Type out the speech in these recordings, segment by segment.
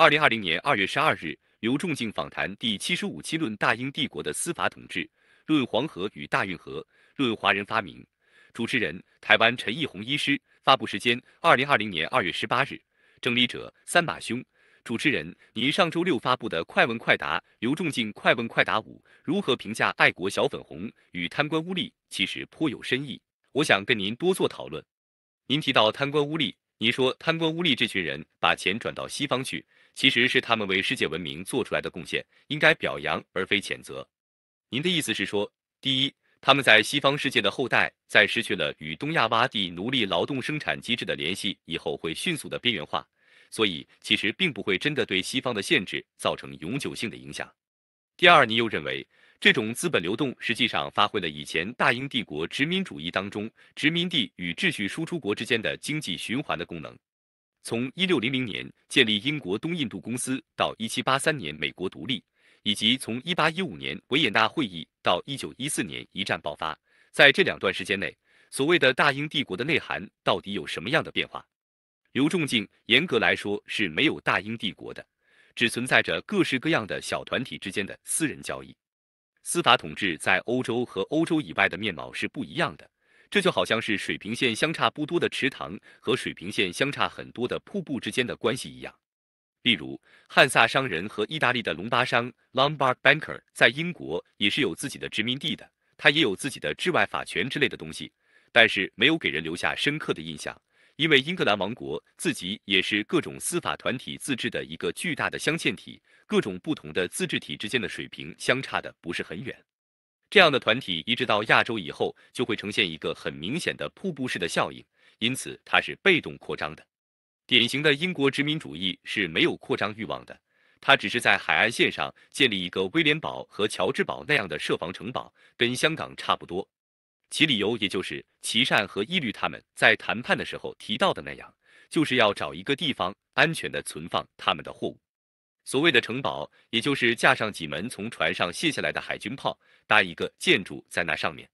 二零二零年二月十二日，刘仲敬访谈第七十五期：论大英帝国的司法统治，论黄河与大运河，论华人发明。主持人：台湾陈义宏医师。发布时间：二零二零年二月十八日。整理者：三马兄。主持人：您上周六发布的《快问快答刘仲敬快问快答五》，如何评价爱国小粉红与贪官污吏？其实颇有深意，我想跟您多做讨论。您提到贪官污吏，您说贪官污吏这群人把钱转到西方去。其实是他们为世界文明做出来的贡献，应该表扬而非谴责。您的意思是说，第一，他们在西方世界的后代在失去了与东亚洼地奴隶劳动生产机制的联系以后，会迅速的边缘化，所以其实并不会真的对西方的限制造成永久性的影响。第二，你又认为这种资本流动实际上发挥了以前大英帝国殖民主义当中殖民地与秩序输出国之间的经济循环的功能。从一六零零年建立英国东印度公司到一七八三年美国独立，以及从一八一五年维也纳会议到一九一四年一战爆发，在这两段时间内，所谓的大英帝国的内涵到底有什么样的变化？刘仲敬严格来说是没有大英帝国的，只存在着各式各样的小团体之间的私人交易。司法统治在欧洲和欧洲以外的面貌是不一样的。这就好像是水平线相差不多的池塘和水平线相差很多的瀑布之间的关系一样。例如，汉萨商人和意大利的隆巴商 （Lombard Banker） 在英国也是有自己的殖民地的，他也有自己的治外法权之类的东西，但是没有给人留下深刻的印象，因为英格兰王国自己也是各种司法团体自治的一个巨大的镶嵌体，各种不同的自治体之间的水平相差的不是很远。这样的团体移植到亚洲以后，就会呈现一个很明显的瀑布式的效应，因此它是被动扩张的。典型的英国殖民主义是没有扩张欲望的，它只是在海岸线上建立一个威廉堡和乔治堡那样的设防城堡，跟香港差不多。其理由也就是琦善和伊律他们在谈判的时候提到的那样，就是要找一个地方安全的存放他们的货物。所谓的城堡，也就是架上几门从船上卸下来的海军炮，搭一个建筑在那上面。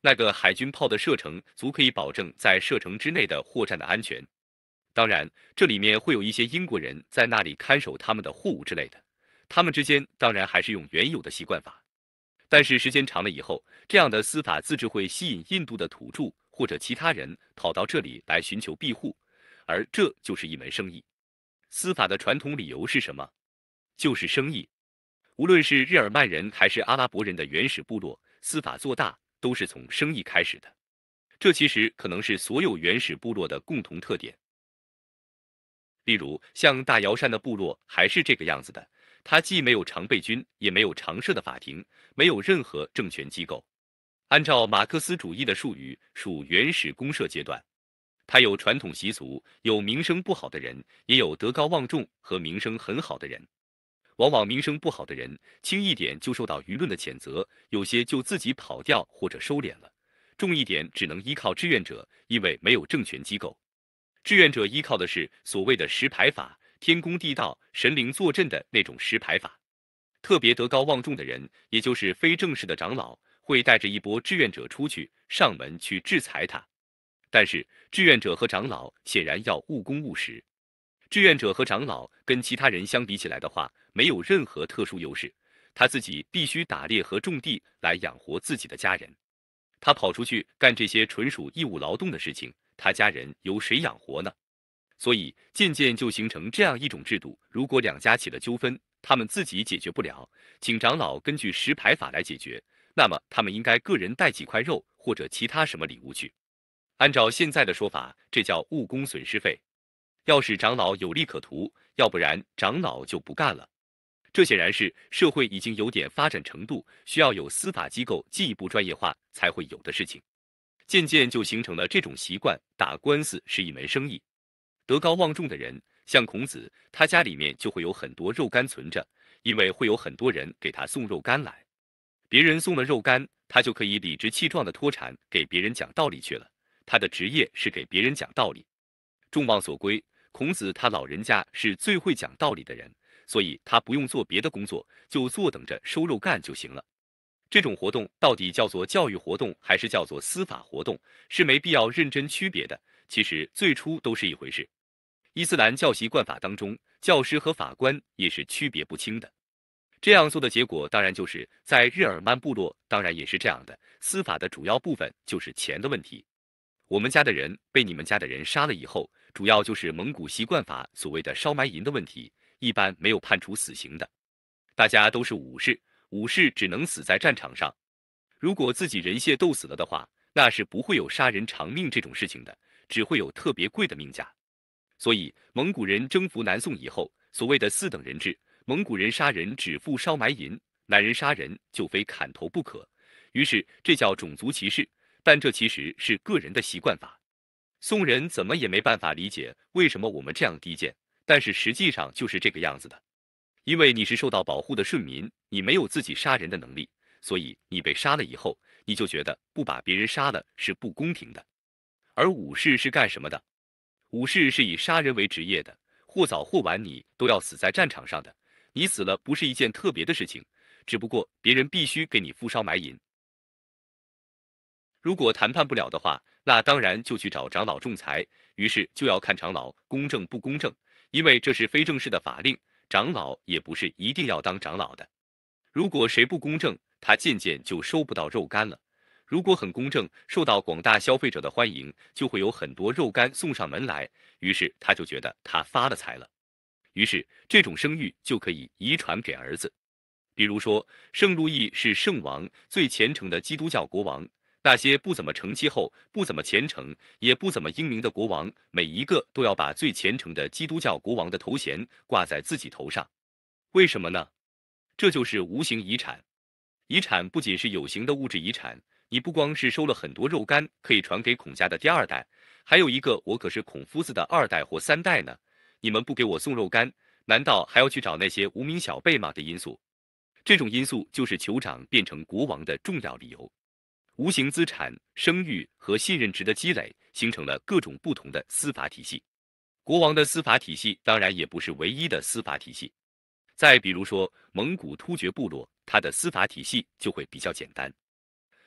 那个海军炮的射程足可以保证在射程之内的货站的安全。当然，这里面会有一些英国人在那里看守他们的货物之类的。他们之间当然还是用原有的习惯法，但是时间长了以后，这样的司法自治会吸引印度的土著或者其他人跑到这里来寻求庇护，而这就是一门生意。司法的传统理由是什么？就是生意，无论是日耳曼人还是阿拉伯人的原始部落，司法做大都是从生意开始的。这其实可能是所有原始部落的共同特点。例如，像大瑶山的部落还是这个样子的，它既没有常备军，也没有常设的法庭，没有任何政权机构。按照马克思主义的术语，属原始公社阶段。它有传统习俗，有名声不好的人，也有德高望重和名声很好的人。往往名声不好的人，轻一点就受到舆论的谴责，有些就自己跑掉或者收敛了；重一点只能依靠志愿者，因为没有政权机构，志愿者依靠的是所谓的“石牌法”，天公地道、神灵坐镇的那种石牌法。特别德高望重的人，也就是非正式的长老，会带着一波志愿者出去上门去制裁他。但是志愿者和长老显然要务工务实。志愿者和长老跟其他人相比起来的话，没有任何特殊优势。他自己必须打猎和种地来养活自己的家人。他跑出去干这些纯属义务劳动的事情，他家人由谁养活呢？所以渐渐就形成这样一种制度：如果两家起了纠纷，他们自己解决不了，请长老根据石牌法来解决。那么他们应该个人带几块肉或者其他什么礼物去。按照现在的说法，这叫误工损失费。要使长老有利可图，要不然长老就不干了。这显然是社会已经有点发展程度，需要有司法机构进一步专业化才会有的事情。渐渐就形成了这种习惯，打官司是一门生意。德高望重的人，像孔子，他家里面就会有很多肉干存着，因为会有很多人给他送肉干来。别人送了肉干，他就可以理直气壮地脱产给别人讲道理去了。他的职业是给别人讲道理，众望所归。孔子他老人家是最会讲道理的人，所以他不用做别的工作，就坐等着收肉干就行了。这种活动到底叫做教育活动还是叫做司法活动，是没必要认真区别的。其实最初都是一回事。伊斯兰教习惯法当中，教师和法官也是区别不清的。这样做的结果，当然就是在日耳曼部落，当然也是这样的。司法的主要部分就是钱的问题。我们家的人被你们家的人杀了以后。主要就是蒙古习惯法所谓的烧埋银的问题，一般没有判处死刑的。大家都是武士，武士只能死在战场上。如果自己人械斗死了的话，那是不会有杀人偿命这种事情的，只会有特别贵的命价。所以蒙古人征服南宋以后，所谓的四等人制，蒙古人杀人只付烧埋银，男人杀人就非砍头不可。于是这叫种族歧视，但这其实是个人的习惯法。宋人怎么也没办法理解为什么我们这样低贱，但是实际上就是这个样子的，因为你是受到保护的顺民，你没有自己杀人的能力，所以你被杀了以后，你就觉得不把别人杀了是不公平的。而武士是干什么的？武士是以杀人为职业的，或早或晚，你都要死在战场上的。你死了不是一件特别的事情，只不过别人必须给你付烧埋银。如果谈判不了的话。那当然就去找长老仲裁，于是就要看长老公正不公正，因为这是非正式的法令，长老也不是一定要当长老的。如果谁不公正，他渐渐就收不到肉干了；如果很公正，受到广大消费者的欢迎，就会有很多肉干送上门来。于是他就觉得他发了财了，于是这种声誉就可以遗传给儿子。比如说，圣路易是圣王最虔诚的基督教国王。那些不怎么成气后不怎么虔诚也不怎么英明的国王，每一个都要把最虔诚的基督教国王的头衔挂在自己头上，为什么呢？这就是无形遗产。遗产不仅是有形的物质遗产，你不光是收了很多肉干可以传给孔家的第二代，还有一个我可是孔夫子的二代或三代呢，你们不给我送肉干，难道还要去找那些无名小辈吗？的因素，这种因素就是酋长变成国王的重要理由。无形资产、声誉和信任值的积累，形成了各种不同的司法体系。国王的司法体系当然也不是唯一的司法体系。再比如说，蒙古突厥部落，它的司法体系就会比较简单。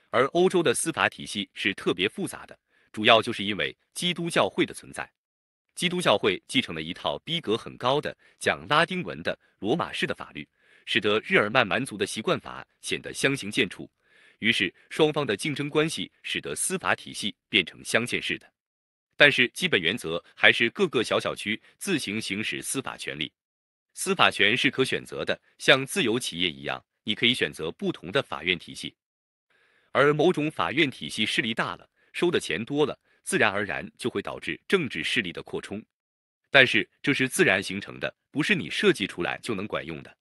而欧洲的司法体系是特别复杂的，主要就是因为基督教会的存在。基督教会继承了一套逼格很高的讲拉丁文的罗马式的法律，使得日耳曼蛮族的习惯法显得相形见绌。于是，双方的竞争关系使得司法体系变成镶嵌式的，但是基本原则还是各个小小区自行行使司法权利，司法权是可选择的，像自由企业一样，你可以选择不同的法院体系。而某种法院体系势力大了，收的钱多了，自然而然就会导致政治势力的扩充。但是这是自然形成的，不是你设计出来就能管用的。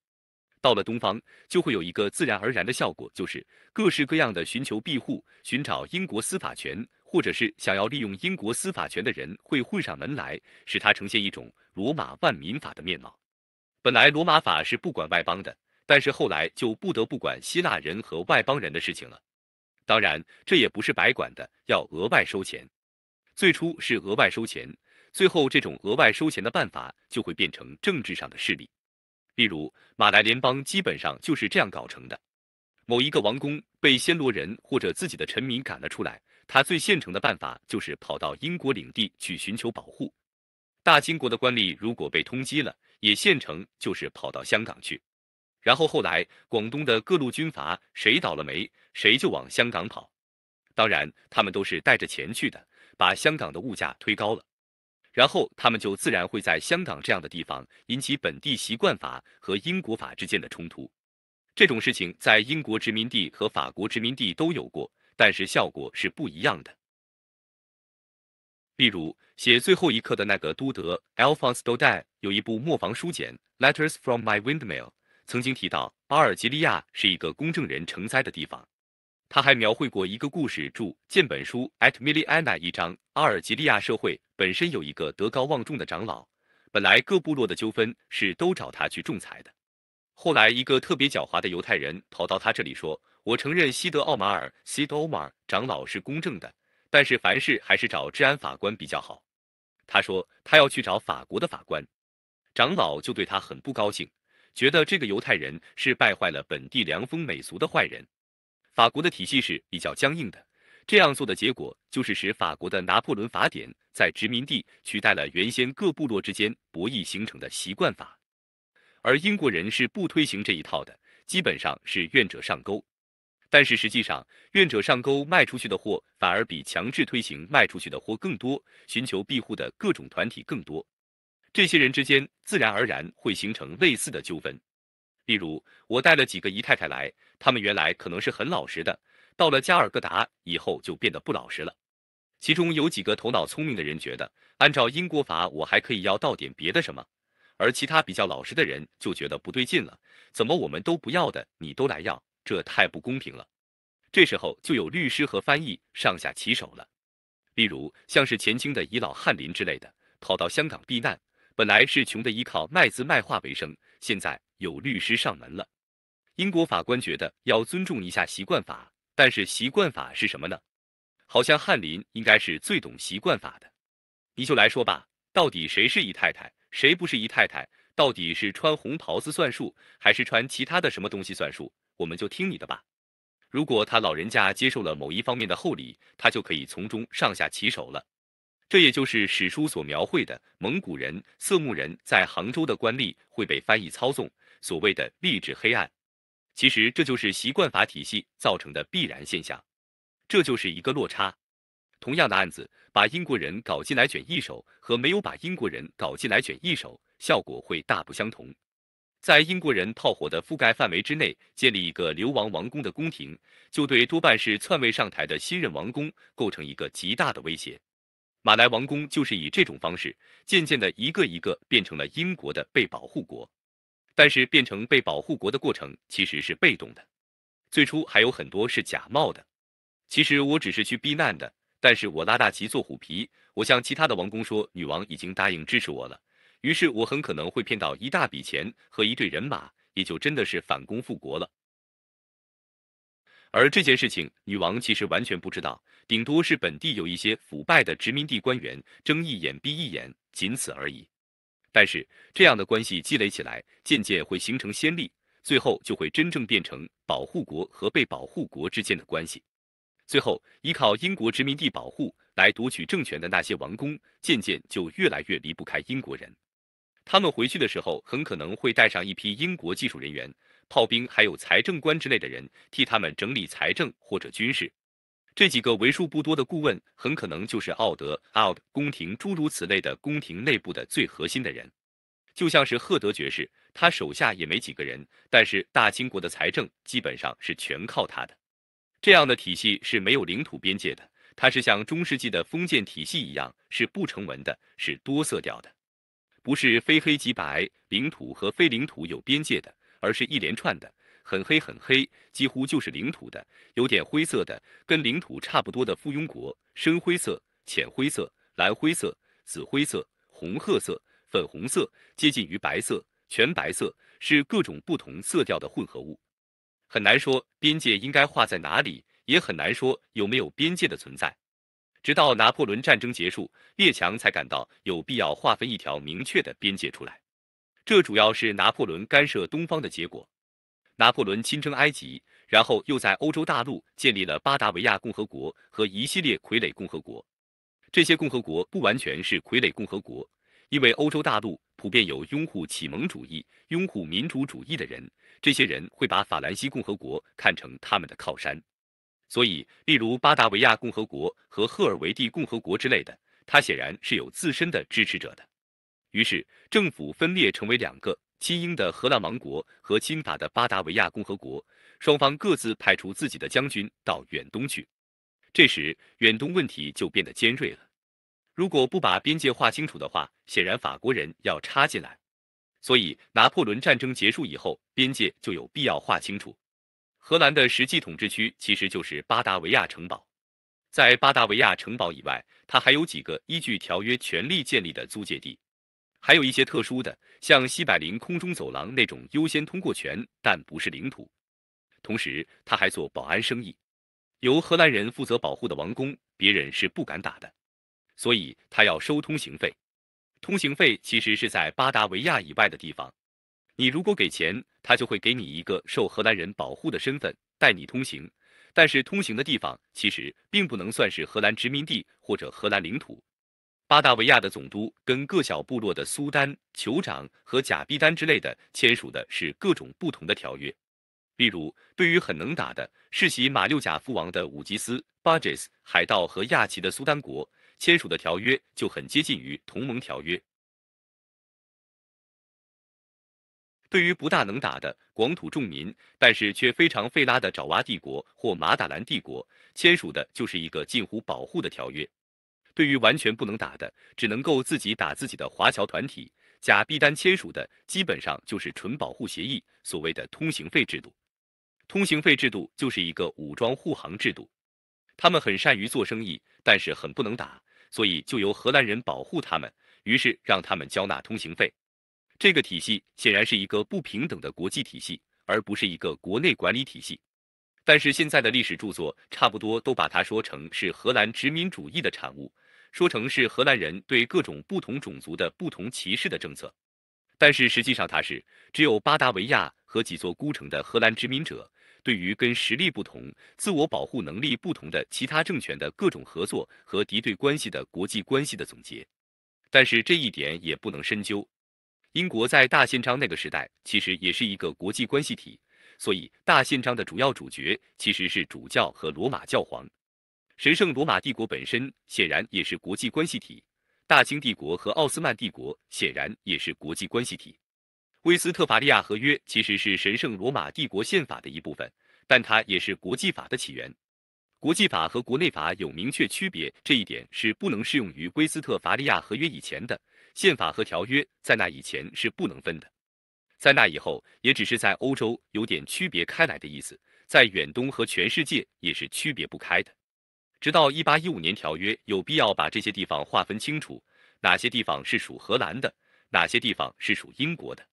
到了东方，就会有一个自然而然的效果，就是各式各样的寻求庇护、寻找英国司法权，或者是想要利用英国司法权的人会混上门来，使它呈现一种罗马万民法的面貌。本来罗马法是不管外邦的，但是后来就不得不管希腊人和外邦人的事情了。当然，这也不是白管的，要额外收钱。最初是额外收钱，最后这种额外收钱的办法就会变成政治上的势力。例如，马来联邦基本上就是这样搞成的。某一个王公被暹罗人或者自己的臣民赶了出来，他最现成的办法就是跑到英国领地去寻求保护。大清国的官吏如果被通缉了，也现成就是跑到香港去。然后后来，广东的各路军阀谁倒了霉，谁就往香港跑。当然，他们都是带着钱去的，把香港的物价推高了。然后他们就自然会在香港这样的地方引起本地习惯法和英国法之间的冲突。这种事情在英国殖民地和法国殖民地都有过，但是效果是不一样的。例如，写《最后一课》的那个都德 （Alphonse Daudet） 有一部磨坊书简《Letters from My Windmill》，曾经提到阿尔及利亚是一个公证人成灾的地方。他还描绘过一个故事，著《剑本书》a t m i l l i a n a 一章。阿尔及利亚社会本身有一个德高望重的长老，本来各部落的纠纷是都找他去仲裁的。后来一个特别狡猾的犹太人跑到他这里说：“我承认西德奥马尔西德奥马尔长老是公正的，但是凡事还是找治安法官比较好。”他说他要去找法国的法官，长老就对他很不高兴，觉得这个犹太人是败坏了本地良风美俗的坏人。法国的体系是比较僵硬的，这样做的结果就是使法国的拿破仑法典在殖民地取代了原先各部落之间博弈形成的习惯法，而英国人是不推行这一套的，基本上是愿者上钩。但是实际上，愿者上钩卖出去的货反而比强制推行卖出去的货更多，寻求庇护的各种团体更多，这些人之间自然而然会形成类似的纠纷。例如，我带了几个姨太太来。他们原来可能是很老实的，到了加尔各答以后就变得不老实了。其中有几个头脑聪明的人觉得，按照英国法，我还可以要到点别的什么；而其他比较老实的人就觉得不对劲了：怎么我们都不要的，你都来要，这太不公平了。这时候就有律师和翻译上下其手了。例如，像是前清的遗老翰林之类的，跑到香港避难，本来是穷的依靠卖字卖画为生，现在有律师上门了。英国法官觉得要尊重一下习惯法，但是习惯法是什么呢？好像翰林应该是最懂习惯法的，你就来说吧。到底谁是姨太太，谁不是姨太太？到底是穿红袍子算数，还是穿其他的什么东西算数？我们就听你的吧。如果他老人家接受了某一方面的厚礼，他就可以从中上下其手了。这也就是史书所描绘的蒙古人、色目人在杭州的官吏会被翻译操纵，所谓的吏治黑暗。其实这就是习惯法体系造成的必然现象，这就是一个落差。同样的案子，把英国人搞进来卷一手，和没有把英国人搞进来卷一手，效果会大不相同。在英国人炮火的覆盖范围之内，建立一个流亡王宫的宫廷，就对多半是篡位上台的新任王宫构成一个极大的威胁。马来王宫就是以这种方式，渐渐的一个一个变成了英国的被保护国。但是变成被保护国的过程其实是被动的，最初还有很多是假冒的。其实我只是去避难的，但是我拉大旗做虎皮，我向其他的王公说女王已经答应支持我了，于是我很可能会骗到一大笔钱和一队人马，也就真的是反攻复国了。而这件事情，女王其实完全不知道，顶多是本地有一些腐败的殖民地官员睁一眼闭一眼，仅此而已。但是，这样的关系积累起来，渐渐会形成先例，最后就会真正变成保护国和被保护国之间的关系。最后，依靠英国殖民地保护来夺取政权的那些王公，渐渐就越来越离不开英国人。他们回去的时候，很可能会带上一批英国技术人员、炮兵还有财政官之类的人，替他们整理财政或者军事。这几个为数不多的顾问，很可能就是奥德、奥德宫廷诸如此类的宫廷内部的最核心的人，就像是赫德爵士，他手下也没几个人，但是大清国的财政基本上是全靠他的。这样的体系是没有领土边界的，它是像中世纪的封建体系一样，是不成文的，是多色调的，不是非黑即白，领土和非领土有边界的，而是一连串的。很黑很黑，几乎就是领土的，有点灰色的，跟领土差不多的附庸国，深灰色、浅灰色、蓝灰色、紫灰色、红褐色、粉红色，接近于白色、全白色，是各种不同色调的混合物，很难说边界应该画在哪里，也很难说有没有边界的存在。直到拿破仑战争结束，列强才感到有必要划分一条明确的边界出来，这主要是拿破仑干涉东方的结果。拿破仑亲征埃及，然后又在欧洲大陆建立了巴达维亚共和国和一系列傀儡共和国。这些共和国不完全是傀儡共和国，因为欧洲大陆普遍有拥护启蒙主义、拥护民主主义的人，这些人会把法兰西共和国看成他们的靠山。所以，例如巴达维亚共和国和赫尔维蒂共和国之类的，它显然是有自身的支持者的。于是，政府分裂成为两个。亲英的荷兰王国和亲法的巴达维亚共和国，双方各自派出自己的将军到远东去。这时，远东问题就变得尖锐了。如果不把边界划清楚的话，显然法国人要插进来。所以，拿破仑战争结束以后，边界就有必要划清楚。荷兰的实际统治区其实就是巴达维亚城堡，在巴达维亚城堡以外，它还有几个依据条约权力建立的租界地。还有一些特殊的，像西柏林空中走廊那种优先通过权，但不是领土。同时，他还做保安生意，由荷兰人负责保护的王宫，别人是不敢打的，所以他要收通行费。通行费其实是在巴达维亚以外的地方，你如果给钱，他就会给你一个受荷兰人保护的身份，带你通行。但是通行的地方其实并不能算是荷兰殖民地或者荷兰领土。巴达维亚的总督跟各小部落的苏丹、酋长和假毕丹之类的签署的是各种不同的条约。例如，对于很能打的世袭马六甲附王的武吉斯 b u 斯、i s 海盗和亚齐的苏丹国签署的条约就很接近于同盟条约；对于不大能打的广土重民，但是却非常费拉的爪哇帝国或马打兰帝国签署的就是一个近乎保护的条约。对于完全不能打的，只能够自己打自己的华侨团体，假币单签署的基本上就是纯保护协议，所谓的通行费制度。通行费制度就是一个武装护航制度。他们很善于做生意，但是很不能打，所以就由荷兰人保护他们，于是让他们交纳通行费。这个体系显然是一个不平等的国际体系，而不是一个国内管理体系。但是现在的历史著作差不多都把它说成是荷兰殖民主义的产物，说成是荷兰人对各种不同种族的不同歧视的政策。但是实际上，它是只有巴达维亚和几座孤城的荷兰殖民者对于跟实力不同、自我保护能力不同的其他政权的各种合作和敌对关系的国际关系的总结。但是这一点也不能深究。英国在大宪章那个时代其实也是一个国际关系体。所以，大宪章的主要主角其实是主教和罗马教皇。神圣罗马帝国本身显然也是国际关系体，大清帝国和奥斯曼帝国显然也是国际关系体。威斯特伐利亚合约其实是神圣罗马帝国宪法的一部分，但它也是国际法的起源。国际法和国内法有明确区别，这一点是不能适用于威斯特伐利亚合约以前的宪法和条约，在那以前是不能分的。在那以后，也只是在欧洲有点区别开来的意思，在远东和全世界也是区别不开的。直到1815年条约有必要把这些地方划分清楚，哪些地方是属荷兰的，哪些地方是属英国的，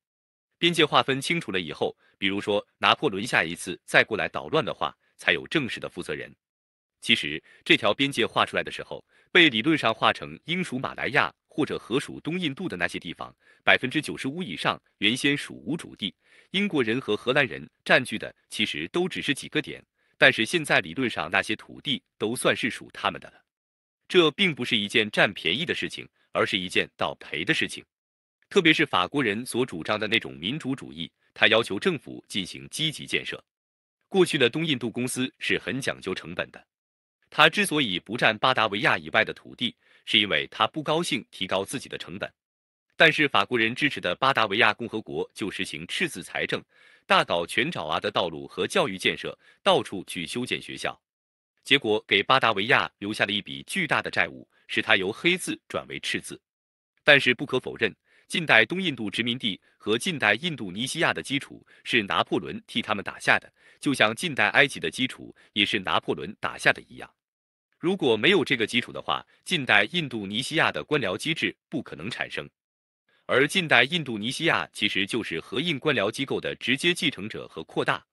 边界划分清楚了以后，比如说拿破仑下一次再过来捣乱的话，才有正式的负责人。其实这条边界画出来的时候，被理论上画成英属马来亚。或者合属东印度的那些地方，百分之九十五以上原先属无主地，英国人和荷兰人占据的其实都只是几个点，但是现在理论上那些土地都算是属他们的了。这并不是一件占便宜的事情，而是一件倒赔的事情。特别是法国人所主张的那种民主主义，他要求政府进行积极建设。过去的东印度公司是很讲究成本的，他之所以不占巴达维亚以外的土地。是因为他不高兴提高自己的成本，但是法国人支持的巴达维亚共和国就实行赤字财政，大搞全爪哇的道路和教育建设，到处去修建学校，结果给巴达维亚留下了一笔巨大的债务，使它由黑字转为赤字。但是不可否认，近代东印度殖民地和近代印度尼西亚的基础是拿破仑替他们打下的，就像近代埃及的基础也是拿破仑打下的一样。如果没有这个基础的话，近代印度尼西亚的官僚机制不可能产生。而近代印度尼西亚其实就是合印官僚机构的直接继承者和扩大。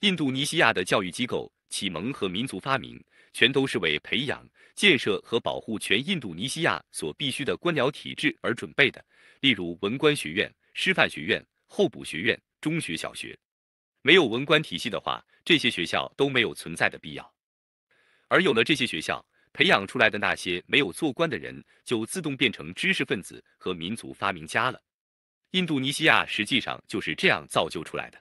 印度尼西亚的教育机构、启蒙和民族发明，全都是为培养、建设和保护全印度尼西亚所必须的官僚体制而准备的。例如，文官学院、师范学院、候补学院、中学、小学。没有文官体系的话，这些学校都没有存在的必要。而有了这些学校，培养出来的那些没有做官的人，就自动变成知识分子和民族发明家了。印度尼西亚实际上就是这样造就出来的。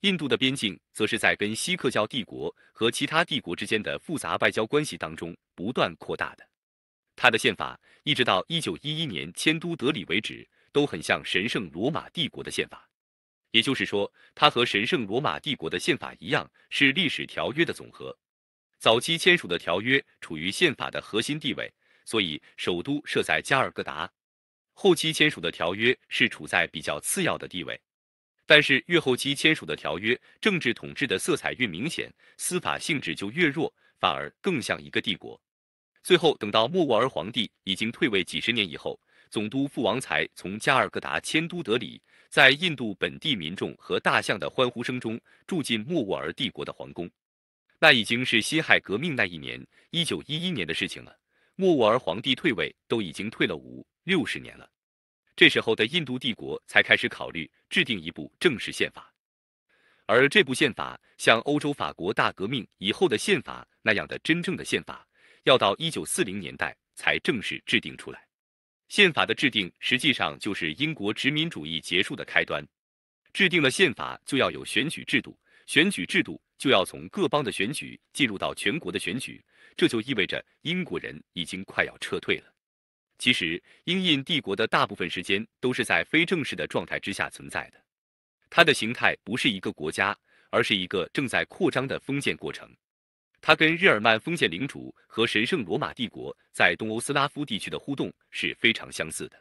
印度的边境，则是在跟锡克教帝国和其他帝国之间的复杂外交关系当中不断扩大的。它的宪法一直到一九一一年迁都德里为止，都很像神圣罗马帝国的宪法。也就是说，它和神圣罗马帝国的宪法一样，是历史条约的总和。早期签署的条约处于宪法的核心地位，所以首都设在加尔各答。后期签署的条约是处在比较次要的地位。但是越后期签署的条约，政治统治的色彩越明显，司法性质就越弱，反而更像一个帝国。最后，等到莫卧儿皇帝已经退位几十年以后，总督傅王才从加尔各答迁都德里。在印度本地民众和大象的欢呼声中，住进莫卧儿帝国的皇宫。那已经是辛亥革命那一年，一九一一年的事情了。莫卧儿皇帝退位都已经退了五六十年了。这时候的印度帝国才开始考虑制定一部正式宪法，而这部宪法像欧洲法国大革命以后的宪法那样的真正的宪法，要到一九四零年代才正式制定出来。宪法的制定实际上就是英国殖民主义结束的开端。制定了宪法就要有选举制度，选举制度就要从各邦的选举进入到全国的选举，这就意味着英国人已经快要撤退了。其实，英印帝国的大部分时间都是在非正式的状态之下存在的，它的形态不是一个国家，而是一个正在扩张的封建过程。它跟日耳曼封建领主和神圣罗马帝国在东欧斯拉夫地区的互动是非常相似的，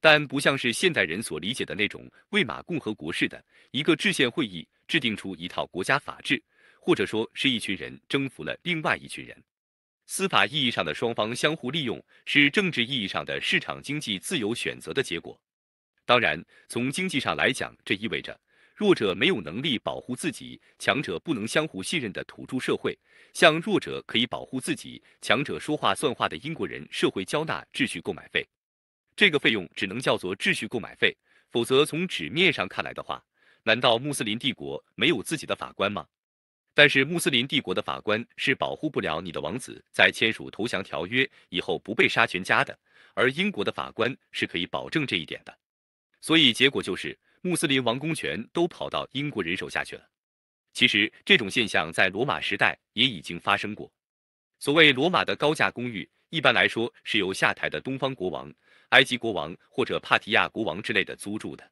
但不像是现代人所理解的那种魏玛共和国式的，一个制宪会议制定出一套国家法制，或者说是一群人征服了另外一群人。司法意义上的双方相互利用，是政治意义上的市场经济自由选择的结果。当然，从经济上来讲，这意味着。弱者没有能力保护自己，强者不能相互信任的土著社会，向弱者可以保护自己、强者说话算话的英国人社会交纳秩序购买费。这个费用只能叫做秩序购买费，否则从纸面上看来的话，难道穆斯林帝国没有自己的法官吗？但是穆斯林帝国的法官是保护不了你的王子在签署投降条约以后不被杀全家的，而英国的法官是可以保证这一点的。所以结果就是。穆斯林王公权都跑到英国人手下去了。其实这种现象在罗马时代也已经发生过。所谓罗马的高价公寓，一般来说是由下台的东方国王、埃及国王或者帕提亚国王之类的租住的。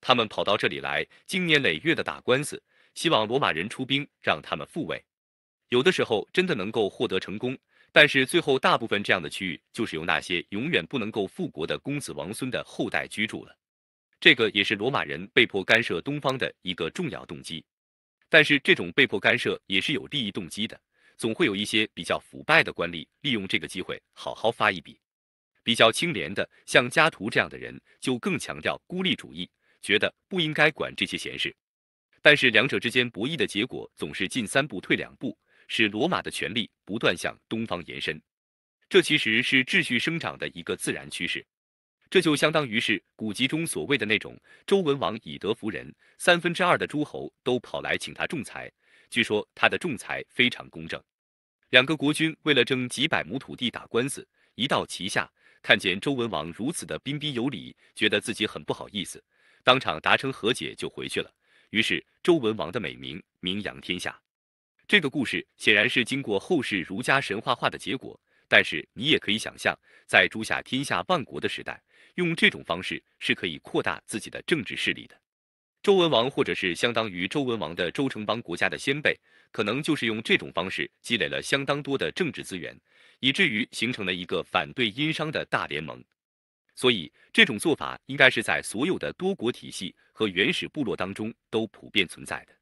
他们跑到这里来，经年累月的打官司，希望罗马人出兵让他们复位。有的时候真的能够获得成功。但是最后，大部分这样的区域就是由那些永远不能够复国的公子王孙的后代居住了。这个也是罗马人被迫干涉东方的一个重要动机。但是这种被迫干涉也是有利益动机的，总会有一些比较腐败的官吏利用这个机会好好发一笔。比较清廉的，像加图这样的人，就更强调孤立主义，觉得不应该管这些闲事。但是两者之间博弈的结果总是进三步退两步。使罗马的权力不断向东方延伸，这其实是秩序生长的一个自然趋势。这就相当于是古籍中所谓的那种周文王以德服人，三分之二的诸侯都跑来请他仲裁。据说他的仲裁非常公正。两个国君为了争几百亩土地打官司，一到旗下，看见周文王如此的彬彬有礼，觉得自己很不好意思，当场达成和解就回去了。于是周文王的美名名扬天下。这个故事显然是经过后世儒家神话化的结果，但是你也可以想象，在朱夏天下万国的时代，用这种方式是可以扩大自己的政治势力的。周文王或者是相当于周文王的周成邦国家的先辈，可能就是用这种方式积累了相当多的政治资源，以至于形成了一个反对殷商的大联盟。所以，这种做法应该是在所有的多国体系和原始部落当中都普遍存在的。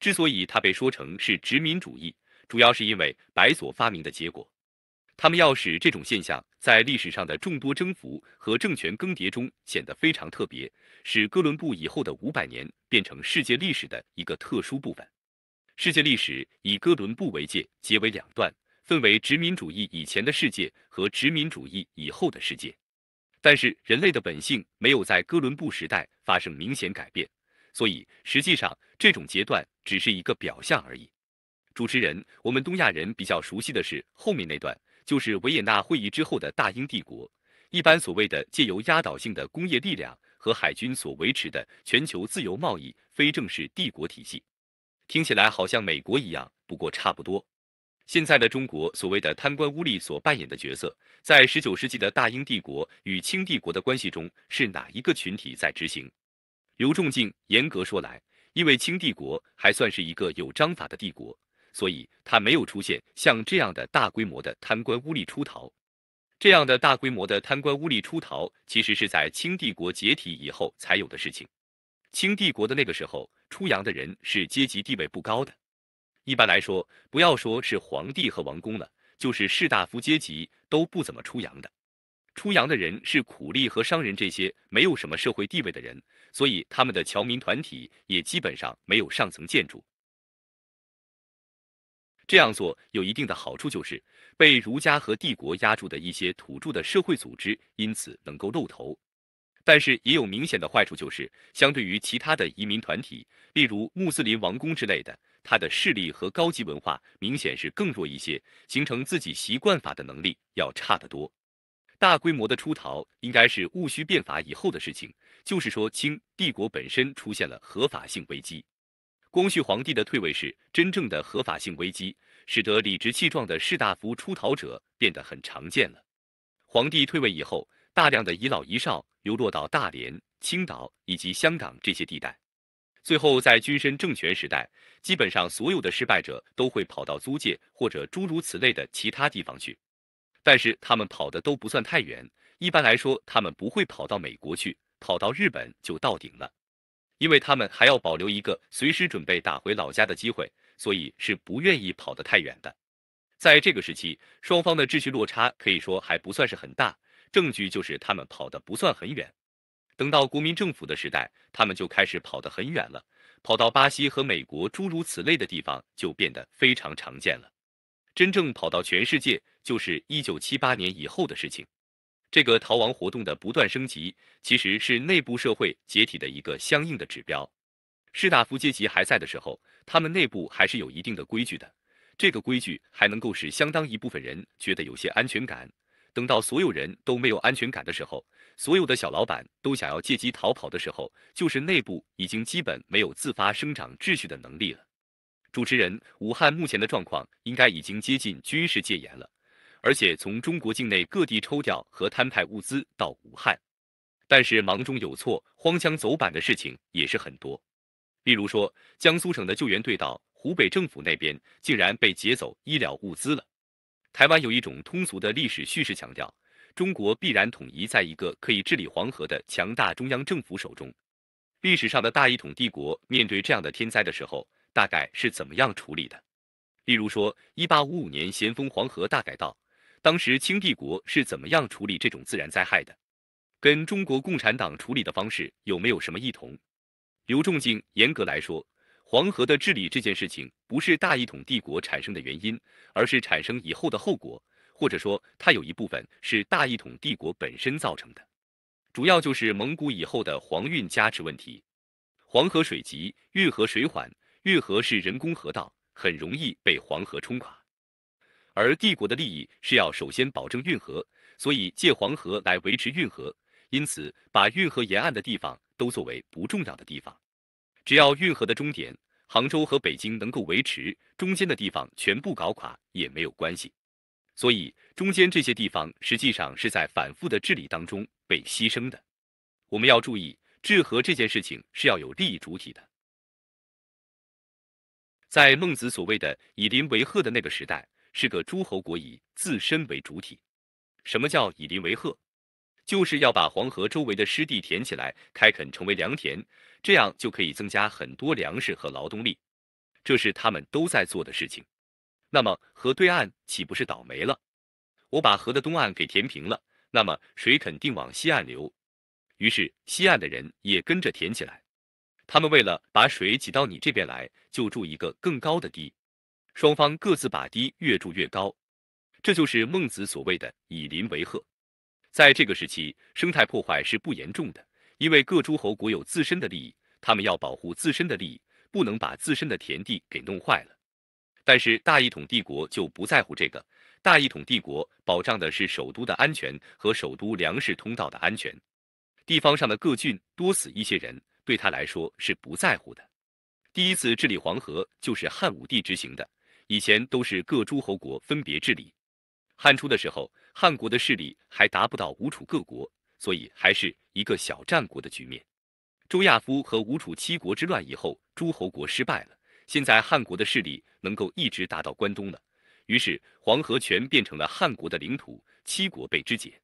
之所以它被说成是殖民主义，主要是因为白所发明的结果。他们要使这种现象在历史上的众多征服和政权更迭中显得非常特别，使哥伦布以后的五百年变成世界历史的一个特殊部分。世界历史以哥伦布为界，结为两段，分为殖民主义以前的世界和殖民主义以后的世界。但是人类的本性没有在哥伦布时代发生明显改变。所以，实际上这种阶段只是一个表象而已。主持人，我们东亚人比较熟悉的是后面那段，就是维也纳会议之后的大英帝国，一般所谓的借由压倒性的工业力量和海军所维持的全球自由贸易非正式帝国体系，听起来好像美国一样，不过差不多。现在的中国所谓的贪官污吏所扮演的角色，在十九世纪的大英帝国与清帝国的关系中，是哪一个群体在执行？刘仲敬严格说来，因为清帝国还算是一个有章法的帝国，所以他没有出现像这样的大规模的贪官污吏出逃。这样的大规模的贪官污吏出逃，其实是在清帝国解体以后才有的事情。清帝国的那个时候，出洋的人是阶级地位不高的。一般来说，不要说是皇帝和王公了，就是士大夫阶级都不怎么出洋的。出洋的人是苦力和商人，这些没有什么社会地位的人，所以他们的侨民团体也基本上没有上层建筑。这样做有一定的好处，就是被儒家和帝国压住的一些土著的社会组织，因此能够露头。但是也有明显的坏处，就是相对于其他的移民团体，例如穆斯林王宫之类的，他的势力和高级文化明显是更弱一些，形成自己习惯法的能力要差得多。大规模的出逃应该是戊戌变法以后的事情，就是说清帝国本身出现了合法性危机。光绪皇帝的退位是真正的合法性危机，使得理直气壮的士大夫出逃者变得很常见了。皇帝退位以后，大量的遗老遗少流落到大连、青岛以及香港这些地带。最后在军身政权时代，基本上所有的失败者都会跑到租界或者诸如此类的其他地方去。但是他们跑的都不算太远，一般来说他们不会跑到美国去，跑到日本就到顶了，因为他们还要保留一个随时准备打回老家的机会，所以是不愿意跑得太远的。在这个时期，双方的秩序落差可以说还不算是很大，证据就是他们跑的不算很远。等到国民政府的时代，他们就开始跑得很远了，跑到巴西和美国诸如此类的地方就变得非常常见了。真正跑到全世界，就是一九七八年以后的事情。这个逃亡活动的不断升级，其实是内部社会解体的一个相应的指标。士大夫阶级还在的时候，他们内部还是有一定的规矩的，这个规矩还能够使相当一部分人觉得有些安全感。等到所有人都没有安全感的时候，所有的小老板都想要借机逃跑的时候，就是内部已经基本没有自发生长秩序的能力了。主持人，武汉目前的状况应该已经接近军事戒严了，而且从中国境内各地抽调和摊派物资到武汉，但是忙中有错，荒腔走板的事情也是很多。例如说，江苏省的救援队到湖北政府那边，竟然被劫走医疗物资了。台湾有一种通俗的历史叙事，强调中国必然统一在一个可以治理黄河的强大中央政府手中。历史上的大一统帝国面对这样的天灾的时候。大概是怎么样处理的？例如说，一八五五年咸丰黄河大改道，当时清帝国是怎么样处理这种自然灾害的？跟中国共产党处理的方式有没有什么异同？刘仲敬严格来说，黄河的治理这件事情不是大一统帝国产生的原因，而是产生以后的后果，或者说它有一部分是大一统帝国本身造成的，主要就是蒙古以后的黄运加持问题，黄河水急，运河水缓。运河是人工河道，很容易被黄河冲垮，而帝国的利益是要首先保证运河，所以借黄河来维持运河，因此把运河沿岸的地方都作为不重要的地方，只要运河的终点杭州和北京能够维持，中间的地方全部搞垮也没有关系，所以中间这些地方实际上是在反复的治理当中被牺牲的。我们要注意，治河这件事情是要有利益主体的。在孟子所谓的“以邻为壑”的那个时代，是个诸侯国以自身为主体。什么叫“以邻为壑”？就是要把黄河周围的湿地填起来，开垦成为良田，这样就可以增加很多粮食和劳动力。这是他们都在做的事情。那么，河对岸岂不是倒霉了？我把河的东岸给填平了，那么水肯定往西岸流。于是，西岸的人也跟着填起来。他们为了把水挤到你这边来，就筑一个更高的堤，双方各自把堤越筑越高，这就是孟子所谓的以邻为壑。在这个时期，生态破坏是不严重的，因为各诸侯国有自身的利益，他们要保护自身的利益，不能把自身的田地给弄坏了。但是大一统帝国就不在乎这个，大一统帝国保障的是首都的安全和首都粮食通道的安全，地方上的各郡多死一些人。对他来说是不在乎的。第一次治理黄河就是汉武帝执行的，以前都是各诸侯国分别治理。汉初的时候，汉国的势力还达不到吴楚各国，所以还是一个小战国的局面。周亚夫和吴楚七国之乱以后，诸侯国失败了，现在汉国的势力能够一直达到关东了，于是黄河全变成了汉国的领土，七国被肢解。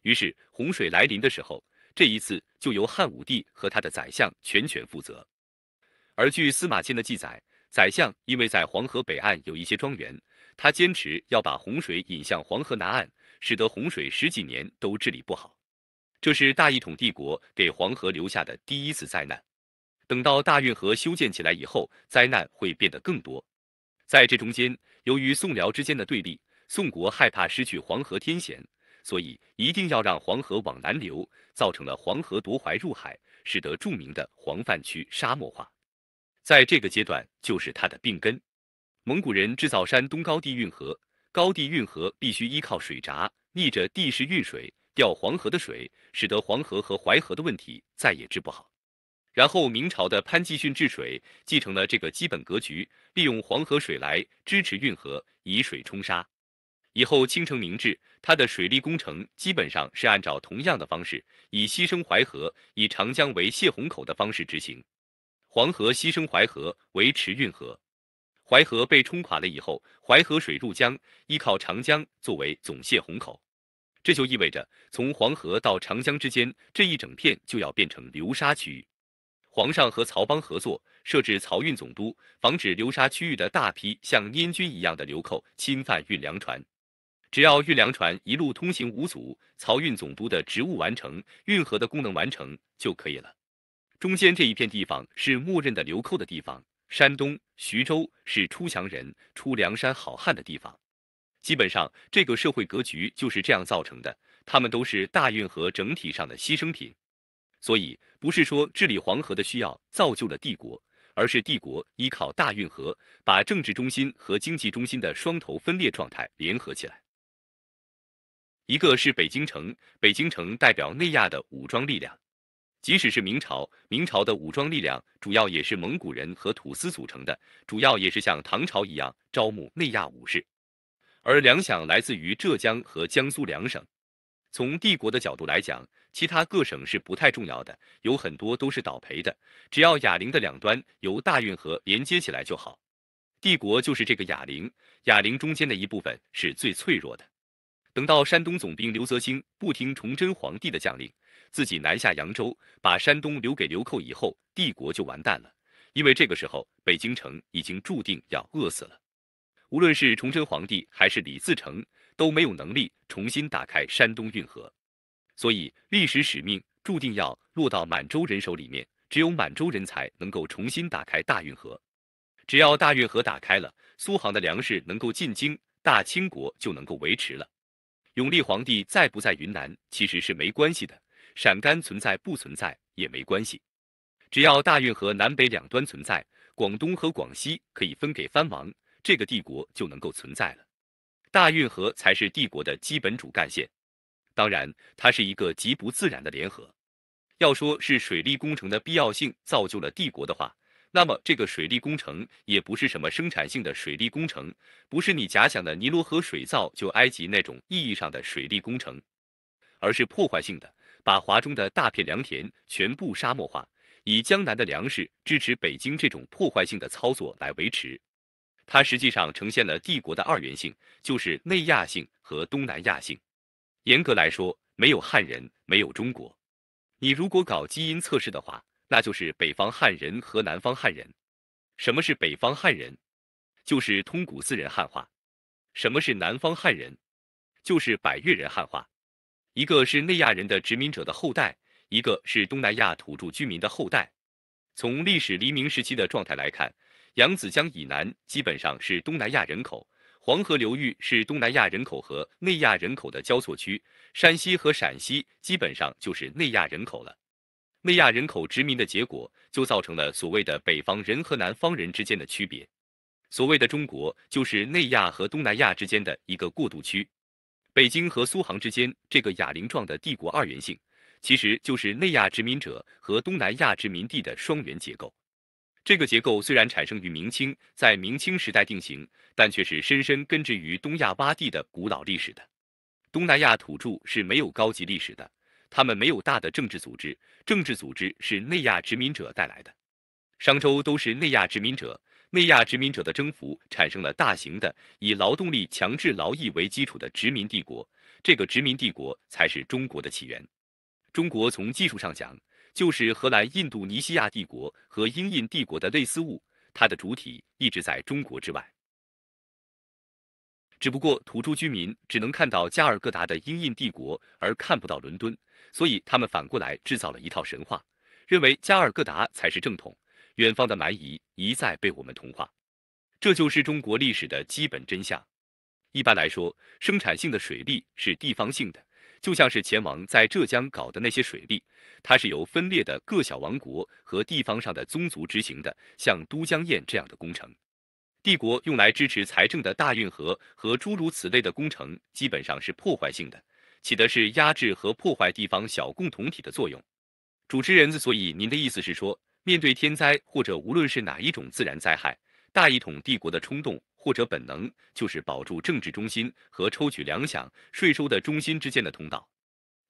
于是洪水来临的时候。这一次就由汉武帝和他的宰相全权负责。而据司马迁的记载，宰相因为在黄河北岸有一些庄园，他坚持要把洪水引向黄河南岸，使得洪水十几年都治理不好。这是大一统帝国给黄河留下的第一次灾难。等到大运河修建起来以后，灾难会变得更多。在这中间，由于宋辽之间的对立，宋国害怕失去黄河天险。所以一定要让黄河往南流，造成了黄河夺淮入海，使得著名的黄泛区沙漠化。在这个阶段就是它的病根。蒙古人制造山东高地运河，高地运河必须依靠水闸逆着地势运水，调黄河的水，使得黄河和淮河的问题再也治不好。然后明朝的潘季驯治水继承了这个基本格局，利用黄河水来支持运河，以水冲沙。以后，清城明治，它的水利工程基本上是按照同样的方式，以牺牲淮河，以长江为泄洪口的方式执行。黄河牺牲淮河为池运河，淮河被冲垮了以后，淮河水入江，依靠长江作为总泄洪口。这就意味着，从黄河到长江之间这一整片就要变成流沙区域。皇上和曹邦合作，设置漕运总督，防止流沙区域的大批像捻军一样的流寇侵犯运粮船。只要运粮船一路通行无阻，漕运总督的职务完成，运河的功能完成就可以了。中间这一片地方是默认的流寇的地方，山东徐州是出强人、出梁山好汉的地方。基本上这个社会格局就是这样造成的。他们都是大运河整体上的牺牲品。所以不是说治理黄河的需要造就了帝国，而是帝国依靠大运河把政治中心和经济中心的双头分裂状态联合起来。一个是北京城，北京城代表内亚的武装力量。即使是明朝，明朝的武装力量主要也是蒙古人和土司组成的，主要也是像唐朝一样招募内亚武士。而粮饷来自于浙江和江苏两省。从帝国的角度来讲，其他各省是不太重要的，有很多都是倒赔的。只要哑铃的两端由大运河连接起来就好。帝国就是这个哑铃，哑铃中间的一部分是最脆弱的。等到山东总兵刘泽清不听崇祯皇帝的将令，自己南下扬州，把山东留给流寇以后，帝国就完蛋了。因为这个时候，北京城已经注定要饿死了。无论是崇祯皇帝还是李自成，都没有能力重新打开山东运河，所以历史使命注定要落到满洲人手里面。只有满洲人才能够重新打开大运河。只要大运河打开了，苏杭的粮食能够进京，大清国就能够维持了。永历皇帝在不在云南其实是没关系的，陕甘存在不存在也没关系，只要大运河南北两端存在，广东和广西可以分给藩王，这个帝国就能够存在了。大运河才是帝国的基本主干线，当然，它是一个极不自然的联合。要说是水利工程的必要性造就了帝国的话，那么这个水利工程也不是什么生产性的水利工程，不是你假想的尼罗河水造就埃及那种意义上的水利工程，而是破坏性的，把华中的大片良田全部沙漠化，以江南的粮食支持北京这种破坏性的操作来维持。它实际上呈现了帝国的二元性，就是内亚性和东南亚性。严格来说，没有汉人，没有中国。你如果搞基因测试的话。那就是北方汉人和南方汉人。什么是北方汉人？就是通古斯人汉化。什么是南方汉人？就是百越人汉化。一个是内亚人的殖民者的后代，一个是东南亚土著居民的后代。从历史黎明时期的状态来看，扬子江以南基本上是东南亚人口，黄河流域是东南亚人口和内亚人口的交错区，山西和陕西基本上就是内亚人口了。内亚人口殖民的结果，就造成了所谓的北方人和南方人之间的区别。所谓的中国，就是内亚和东南亚之间的一个过渡区。北京和苏杭之间这个哑铃状的帝国二元性，其实就是内亚殖民者和东南亚殖民地的双元结构。这个结构虽然产生于明清，在明清时代定型，但却是深深根植于东亚洼地的古老历史的。东南亚土著是没有高级历史的。他们没有大的政治组织，政治组织是内亚殖民者带来的。商周都是内亚殖民者，内亚殖民者的征服产生了大型的以劳动力强制劳役为基础的殖民帝国，这个殖民帝国才是中国的起源。中国从技术上讲，就是荷兰、印度尼西亚帝国和英印帝国的类似物，它的主体一直在中国之外。只不过土著居民只能看到加尔各答的英印帝国，而看不到伦敦，所以他们反过来制造了一套神话，认为加尔各答才是正统。远方的蛮夷一再被我们同化，这就是中国历史的基本真相。一般来说，生产性的水利是地方性的，就像是前王在浙江搞的那些水利，它是由分裂的各小王国和地方上的宗族执行的，像都江堰这样的工程。帝国用来支持财政的大运河和诸如此类的工程，基本上是破坏性的，起的是压制和破坏地方小共同体的作用。主持人，所以您的意思是说，面对天灾或者无论是哪一种自然灾害，大一统帝国的冲动或者本能就是保住政治中心和抽取粮饷税收的中心之间的通道。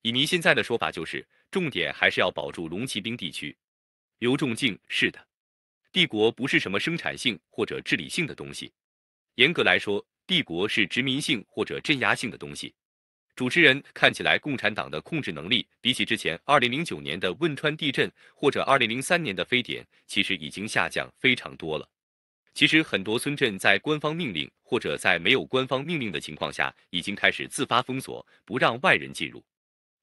以您现在的说法，就是重点还是要保住龙骑兵地区。刘仲敬，是的。帝国不是什么生产性或者治理性的东西，严格来说，帝国是殖民性或者镇压性的东西。主持人看起来，共产党的控制能力比起之前二零零九年的汶川地震或者二零零三年的非典，其实已经下降非常多了。其实很多村镇在官方命令或者在没有官方命令的情况下，已经开始自发封锁，不让外人进入。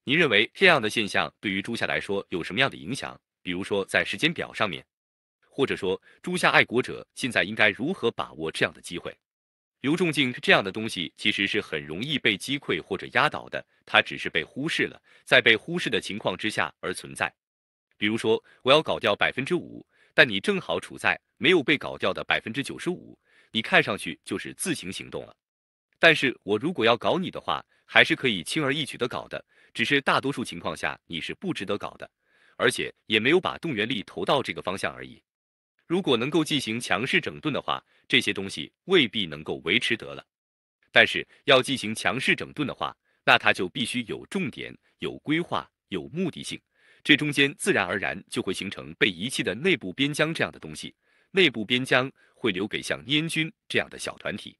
您认为这样的现象对于朱夏来说有什么样的影响？比如说在时间表上面。或者说，诸夏爱国者现在应该如何把握这样的机会？刘仲敬这样的东西其实是很容易被击溃或者压倒的，它只是被忽视了，在被忽视的情况之下而存在。比如说，我要搞掉百分之五，但你正好处在没有被搞掉的百分之九十五，你看上去就是自行行动了。但是我如果要搞你的话，还是可以轻而易举的搞的，只是大多数情况下你是不值得搞的，而且也没有把动员力投到这个方向而已。如果能够进行强势整顿的话，这些东西未必能够维持得了。但是要进行强势整顿的话，那它就必须有重点、有规划、有目的性。这中间自然而然就会形成被遗弃的内部边疆这样的东西，内部边疆会留给像燕军这样的小团体。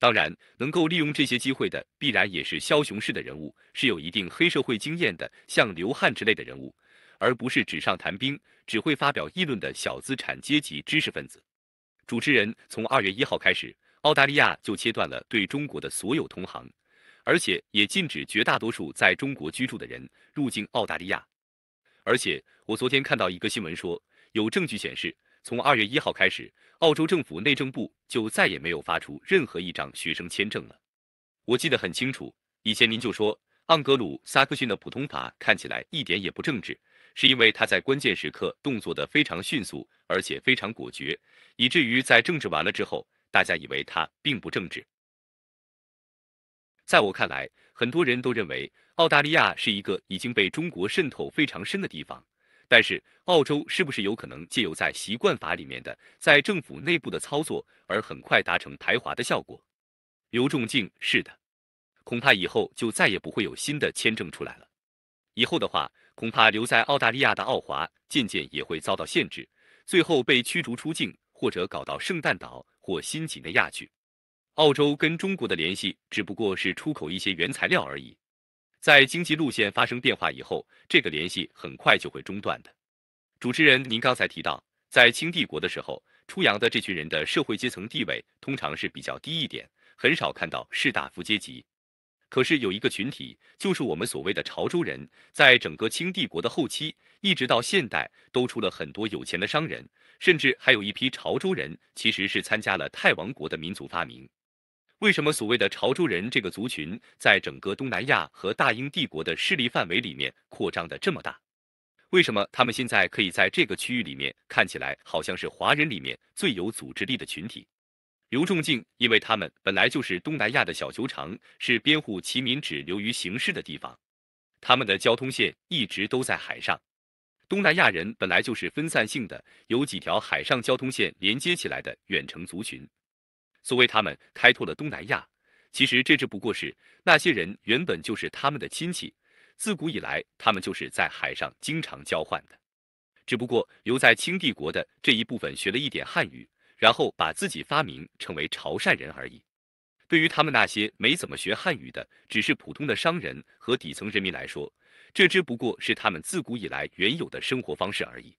当然，能够利用这些机会的，必然也是枭雄式的人物，是有一定黑社会经验的，像刘汉之类的人物，而不是纸上谈兵、只会发表议论的小资产阶级知识分子。主持人从二月一号开始，澳大利亚就切断了对中国的所有通航，而且也禁止绝大多数在中国居住的人入境澳大利亚。而且，我昨天看到一个新闻说，有证据显示。从二月一号开始，澳洲政府内政部就再也没有发出任何一张学生签证了。我记得很清楚，以前您就说，盎格鲁撒克逊的普通法看起来一点也不政治，是因为他在关键时刻动作的非常迅速，而且非常果决，以至于在政治完了之后，大家以为他并不政治。在我看来，很多人都认为澳大利亚是一个已经被中国渗透非常深的地方。但是，澳洲是不是有可能借由在习惯法里面的在政府内部的操作，而很快达成排华的效果？刘仲敬：是的，恐怕以后就再也不会有新的签证出来了。以后的话，恐怕留在澳大利亚的澳华渐渐也会遭到限制，最后被驱逐出境，或者搞到圣诞岛或新几内亚去。澳洲跟中国的联系只不过是出口一些原材料而已。在经济路线发生变化以后，这个联系很快就会中断的。主持人，您刚才提到，在清帝国的时候，出洋的这群人的社会阶层地位通常是比较低一点，很少看到士大夫阶级。可是有一个群体，就是我们所谓的潮州人，在整个清帝国的后期一直到现代，都出了很多有钱的商人，甚至还有一批潮州人其实是参加了泰王国的民族发明。为什么所谓的潮州人这个族群在整个东南亚和大英帝国的势力范围里面扩张的这么大？为什么他们现在可以在这个区域里面看起来好像是华人里面最有组织力的群体？刘仲敬，因为他们本来就是东南亚的小球场，是边户齐民只流于形式的地方，他们的交通线一直都在海上。东南亚人本来就是分散性的，有几条海上交通线连接起来的远程族群。所谓他们开拓了东南亚，其实这只不过是那些人原本就是他们的亲戚，自古以来他们就是在海上经常交换的，只不过留在清帝国的这一部分学了一点汉语，然后把自己发明成为潮汕人而已。对于他们那些没怎么学汉语的，只是普通的商人和底层人民来说，这只不过是他们自古以来原有的生活方式而已。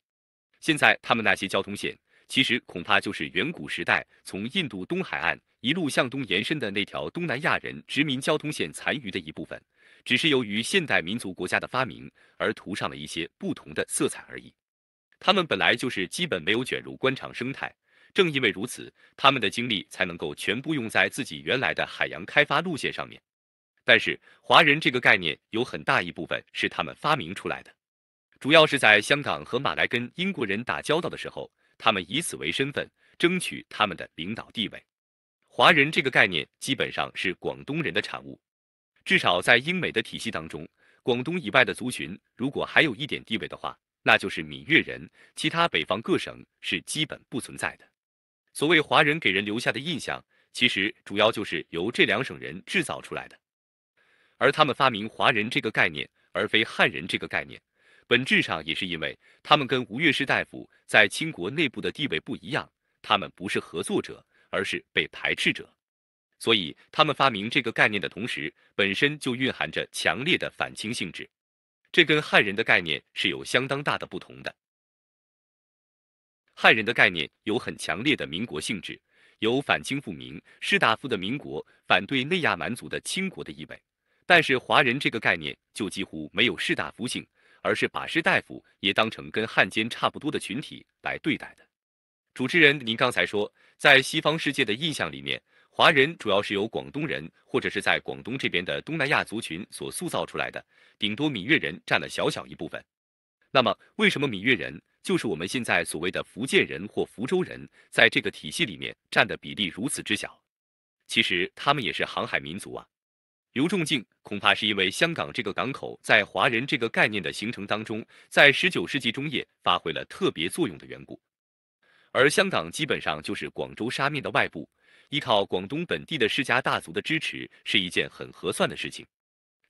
现在他们那些交通线。其实恐怕就是远古时代从印度东海岸一路向东延伸的那条东南亚人殖民交通线残余的一部分，只是由于现代民族国家的发明而涂上了一些不同的色彩而已。他们本来就是基本没有卷入官场生态，正因为如此，他们的精力才能够全部用在自己原来的海洋开发路线上面。但是，华人这个概念有很大一部分是他们发明出来的，主要是在香港和马来跟英国人打交道的时候。他们以此为身份，争取他们的领导地位。华人这个概念基本上是广东人的产物，至少在英美的体系当中，广东以外的族群如果还有一点地位的话，那就是闽粤人，其他北方各省是基本不存在的。所谓华人给人留下的印象，其实主要就是由这两省人制造出来的，而他们发明华人这个概念，而非汉人这个概念。本质上也是因为他们跟吴越士大夫在清国内部的地位不一样，他们不是合作者，而是被排斥者，所以他们发明这个概念的同时，本身就蕴含着强烈的反清性质。这跟汉人的概念是有相当大的不同的。汉人的概念有很强烈的民国性质，有反清复明、士大夫的民国、反对内亚蛮族的清国的意味，但是华人这个概念就几乎没有士大夫性。而是把士大夫也当成跟汉奸差不多的群体来对待的。主持人，您刚才说，在西方世界的印象里面，华人主要是由广东人或者是在广东这边的东南亚族群所塑造出来的，顶多闽粤人占了小小一部分。那么，为什么闽粤人就是我们现在所谓的福建人或福州人，在这个体系里面占的比例如此之小？其实他们也是航海民族啊。刘仲敬恐怕是因为香港这个港口在华人这个概念的形成当中，在十九世纪中叶发挥了特别作用的缘故，而香港基本上就是广州沙面的外部，依靠广东本地的世家大族的支持是一件很合算的事情。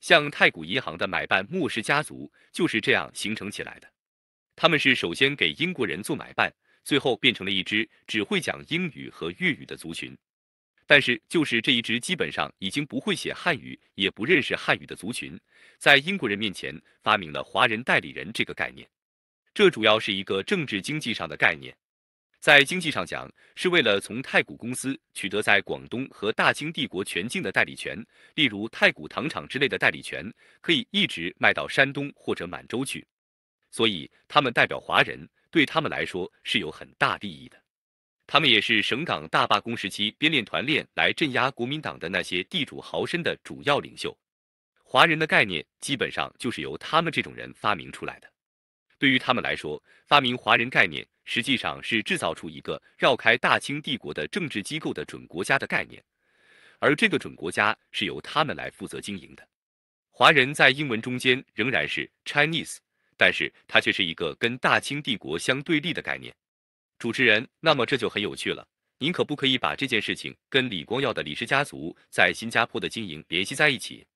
像太古银行的买办莫氏家族就是这样形成起来的，他们是首先给英国人做买办，最后变成了一支只会讲英语和粤语的族群。但是，就是这一支基本上已经不会写汉语，也不认识汉语的族群，在英国人面前发明了“华人代理人”这个概念。这主要是一个政治经济上的概念。在经济上讲，是为了从太古公司取得在广东和大清帝国全境的代理权，例如太古糖厂之类的代理权，可以一直卖到山东或者满洲去。所以，他们代表华人，对他们来说是有很大利益的。他们也是省港大罢工时期编练团练来镇压国民党的那些地主豪绅的主要领袖，华人的概念基本上就是由他们这种人发明出来的。对于他们来说，发明华人概念实际上是制造出一个绕开大清帝国的政治机构的准国家的概念，而这个准国家是由他们来负责经营的。华人在英文中间仍然是 Chinese，但是它却是一个跟大清帝国相对立的概念。主持人，那么这就很有趣了。您可不可以把这件事情跟李光耀的李氏家族在新加坡的经营联系在一起？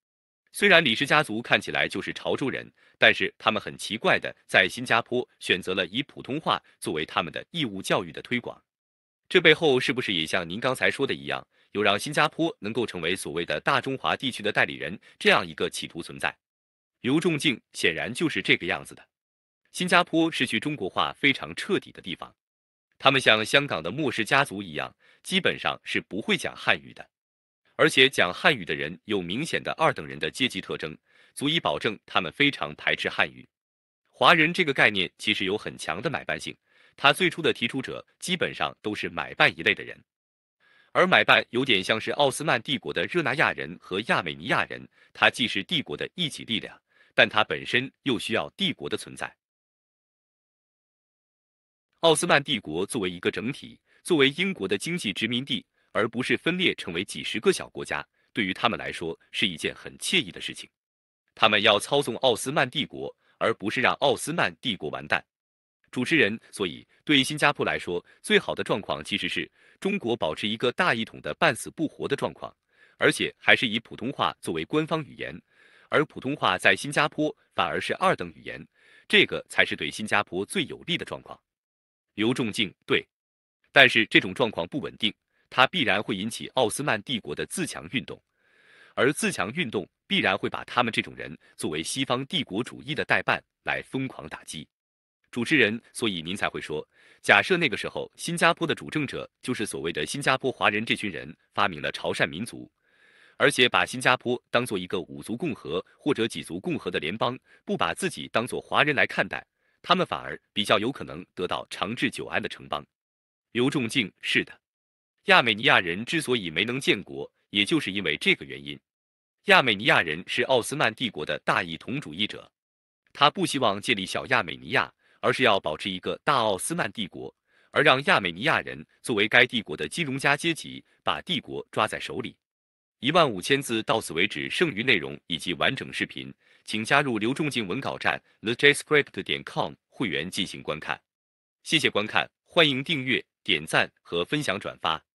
虽然李氏家族看起来就是潮州人，但是他们很奇怪的在新加坡选择了以普通话作为他们的义务教育的推广。这背后是不是也像您刚才说的一样，有让新加坡能够成为所谓的大中华地区的代理人这样一个企图存在？刘仲敬显然就是这个样子的。新加坡是去中国化非常彻底的地方。他们像香港的墨氏家族一样，基本上是不会讲汉语的，而且讲汉语的人有明显的二等人的阶级特征，足以保证他们非常排斥汉语。华人这个概念其实有很强的买办性，他最初的提出者基本上都是买办一类的人，而买办有点像是奥斯曼帝国的热那亚人和亚美尼亚人，他既是帝国的一级力量，但他本身又需要帝国的存在。奥斯曼帝国作为一个整体，作为英国的经济殖民地，而不是分裂成为几十个小国家，对于他们来说是一件很惬意的事情。他们要操纵奥斯曼帝国，而不是让奥斯曼帝国完蛋。主持人，所以对新加坡来说，最好的状况其实是中国保持一个大一统的半死不活的状况，而且还是以普通话作为官方语言，而普通话在新加坡反而是二等语言，这个才是对新加坡最有利的状况。刘仲敬对，但是这种状况不稳定，它必然会引起奥斯曼帝国的自强运动，而自强运动必然会把他们这种人作为西方帝国主义的代办来疯狂打击。主持人，所以您才会说，假设那个时候新加坡的主政者就是所谓的新加坡华人这群人发明了潮汕民族，而且把新加坡当做一个五族共和或者几族共和的联邦，不把自己当做华人来看待。他们反而比较有可能得到长治久安的城邦。刘仲敬是的，亚美尼亚人之所以没能建国，也就是因为这个原因。亚美尼亚人是奥斯曼帝国的大一统主义者，他不希望建立小亚美尼亚，而是要保持一个大奥斯曼帝国，而让亚美尼亚人作为该帝国的金融家阶级，把帝国抓在手里。一万五千字到此为止，剩余内容以及完整视频，请加入刘仲敬文稿站 thejscript.com 会员进行观看。谢谢观看，欢迎订阅、点赞和分享转发。